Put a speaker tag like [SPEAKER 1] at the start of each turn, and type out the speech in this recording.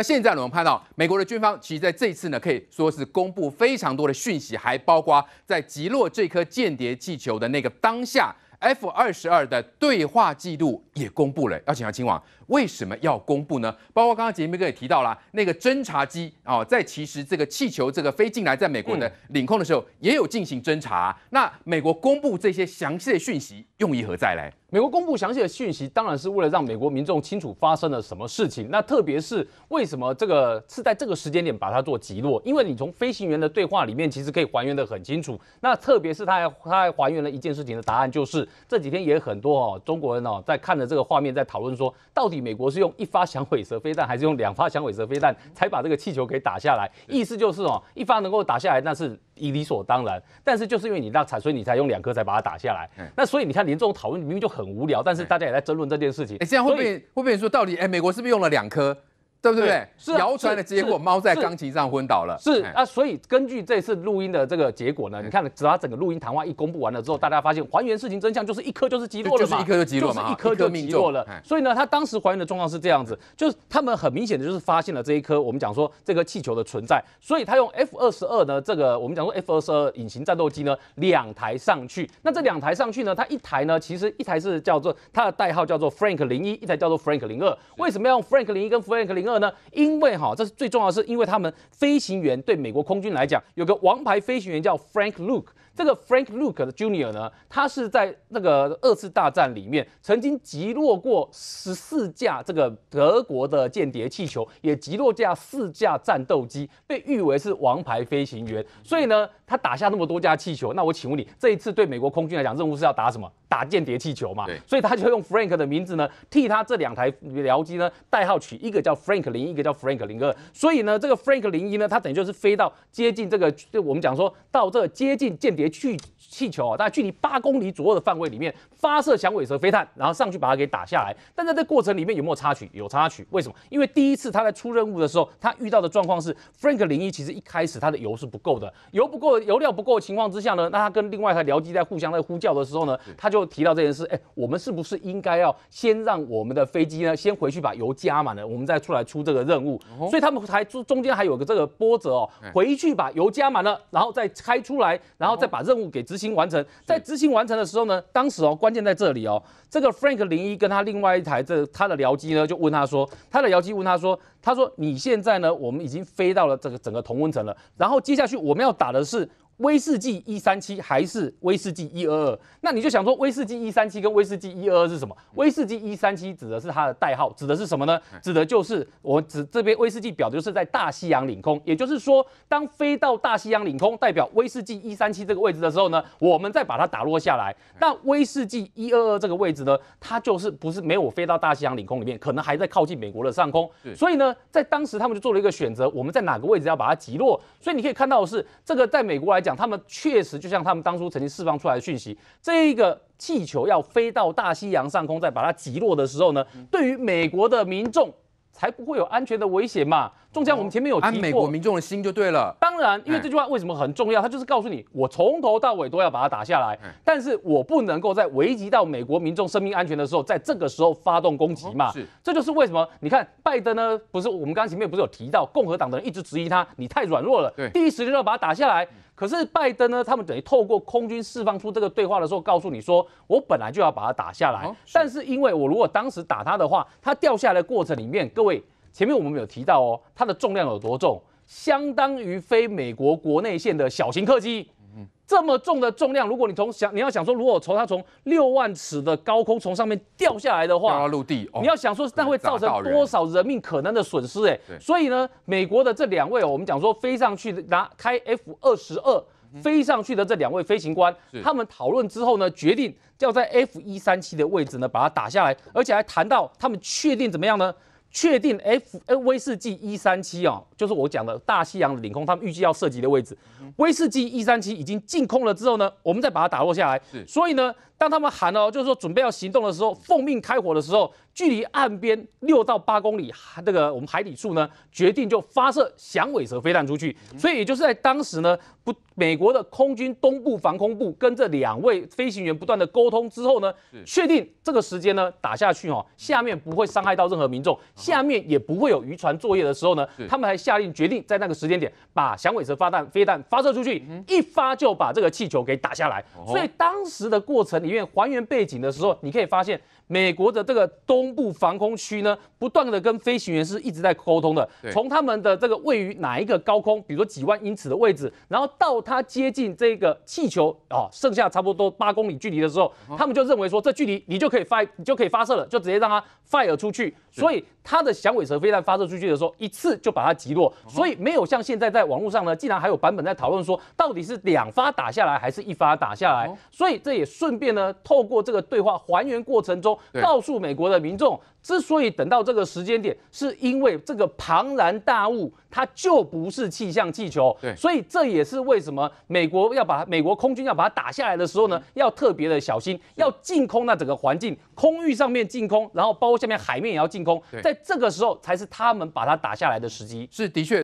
[SPEAKER 1] 那现在我们看到，美国的军方其实在这次呢，可以说是公布非常多的讯息，还包括在击落这颗间谍气球的那个当下，F 二十二的对话记录也公布了。要请教亲王，为什么要公布呢？包括刚刚杰明哥也提到了，那个侦察机哦，在其实这个气球这个飞进来在美国的领空的时候，也有进行侦查。那美国公布这些详细的讯息，用意何在？嘞？美国公布详细的讯息，当然是为了让美国民众清楚发生了什么事情。那特别是为什么这个是在这个时间点把它做击落？因为你从飞行员的对话里面，其实可以还原的很清楚。那特别是他还他还还原了一件事情的答案，就是这几天也很多哦，中国人哦在看着这个画面，在讨论说到底美国是用一发响尾蛇飞弹还是用两发响尾蛇飞弹才把这个气球给打下来？意思就是哦，一发能够打下来，那是。以理所当然，但是就是因为你那才，所以你才用两颗才把它打下来。那所以你看，连这种讨论明明就很无聊，但是大家也在争论这件事情。哎，这样会不会会不会说到底，哎，美国是不是用了两颗？对不对？是、谣传的结果，猫在钢琴上昏倒了。是啊，所以根据这次录音的这个结果呢，你看，只要整个录音谈话一公布完了之后，大家发现还原事情真相就是一颗就是击落了，就是一颗就击落嘛，就是一颗就命落了。所以呢，他当时还原的状况是这样子，就是他们很明显的就是发现了这一颗，我们讲说这个气球的存在，所以他用 F 二十二呢，这个我们讲说 F 二十二隐形战斗机呢，两台上去，那这两台上去呢，它一台呢，其实一台是叫做它的代号叫做 Frank 零一，一台叫做 Frank 零二。为什么要用 Frank 零一跟 Frank 零二？二呢？因为哈，这是最重要的是，因为他们飞行员对美国空军来讲，有个王牌飞行员叫 Frank Luke。这个 Frank Luke 的 Junior 呢，他是在那个二次大战里面，曾经击落过十四架这个德国的间谍气球，也击落架四架战斗机，被誉为是王牌飞行员。所以呢，他打下那么多架气球，那我请问你，这一次对美国空军来讲，任务是要打什么？打间谍气球嘛？对。所以他就用 Frank 的名字呢，替他这两台僚机呢代号取一个叫 Frank。零一，一个叫 Frank 零二，所以呢，这个 Frank 零一呢，它等于就是飞到接近这个，就我们讲说到这接近间谍去气球啊，大概距离八公里左右的范围里面发射响尾蛇飞弹，然后上去把它给打下来。但在这过程里面有没有插曲？有插曲，为什么？因为第一次他在出任务的时候，他遇到的状况是 Frank 零一其实一开始他的油是不够的，油不够，油料不够的情况之下呢，那他跟另外一台僚机在互相在呼叫的时候呢，他就提到这件事，哎，我们是不是应该要先让我们的飞机呢，先回去把油加满了，我们再出来。出这个任务，所以他们才中中间还有个这个波折哦，回去把油加满了，然后再开出来，然后再把任务给执行完成。在执行完成的时候呢，当时哦关键在这里哦，这个 Frank 零一跟他另外一台这他的僚机呢，就问他说，他的僚机问他说，他说你现在呢，我们已经飞到了这个整个同温层了，然后接下去我们要打的是。威士忌一三七还是威士忌一二二？那你就想说，威士忌一三七跟威士忌一二二是什么？威士忌一三七指的是它的代号，指的是什么呢？指的就是我指这边威士忌表的就是在大西洋领空，也就是说，当飞到大西洋领空，代表威士忌一三七这个位置的时候呢，我们再把它打落下来。那威士忌一二二这个位置呢，它就是不是没有飞到大西洋领空里面，可能还在靠近美国的上空。所以呢，在当时他们就做了一个选择，我们在哪个位置要把它击落？所以你可以看到的是，这个在美国来讲。他们确实就像他们当初曾经释放出来的讯息，这一个气球要飞到大西洋上空，再把它击落的时候呢，对于美国的民众才不会有安全的危险嘛。中间我们前面有提过，美国民众的心就对了。当然，因为这句话为什么很重要？它就是告诉你，我从头到尾都要把它打下来，但是我不能够在危及到美国民众生命安全的时候，在这个时候发动攻击嘛。是，这就是为什么你看拜登呢？不是我们刚前面不是有提到，共和党的人一直质疑他，你太软弱了。第一时间要把它打下来。可是拜登呢？他们等于透过空军释放出这个对话的时候，告诉你说：“我本来就要把它打下来，但是因为我如果当时打它的话，它掉下来过程里面，各位前面我们有提到哦，它的重量有多重，相当于非美国国内线的小型客机。”这么重的重量，如果你从想你要想说，如果从它从六万尺的高空从上面掉下来的话，掉到陆地，你要想说，那会造成多少人命可能的损失？哎，所以呢，美国的这两位哦，我们讲说飞上去拿开 F 二十二飞上去的这两位飞行官，他们讨论之后呢，决定要在 F 一三七的位置呢把它打下来，而且还谈到他们确定怎么样呢？确定 F 呃威士忌一三七哦，就是我讲的大西洋领空，他们预计要涉及的位置，威士忌一三七已经进空了之后呢，我们再把它打落下来。所以呢，当他们喊了，就是说准备要行动的时候，奉命开火的时候。距离岸边六到八公里，那个我们海底处呢，决定就发射响尾蛇飞弹出去。所以也就是在当时呢，不美国的空军东部防空部跟这两位飞行员不断的沟通之后呢，确定这个时间呢打下去哦，下面不会伤害到任何民众，下面也不会有渔船作业的时候呢，他们还下令决定在那个时间点把响尾蛇发弹飞弹发射出去，一发就把这个气球给打下来。所以当时的过程里面还原背景的时候，你可以发现。美国的这个东部防空区呢，不断的跟飞行员是一直在沟通的。从他们的这个位于哪一个高空，比如说几万英尺的位置，然后到它接近这个气球啊，剩下差不多多八公里距离的时候，他们就认为说这距离你就可以发，你就可以发射了，就直接让它 fire 出去。所以它的响尾蛇飞弹发射出去的时候，一次就把它击落。所以没有像现在在网络上呢，竟然还有版本在讨论说到底是两发打下来还是一发打下来。所以这也顺便呢，透过这个对话还原过程中。告诉美国的民众，之所以等到这个时间点，是因为这个庞然大物它就不是气象气球。对，所以这也是为什么美国要把美国空军要把它打下来的时候呢，要特别的小心，要进空那整个环境空域上面进空，然后包括下面海面也要进空，在这个时候才是他们把它打下来的时机。是的确。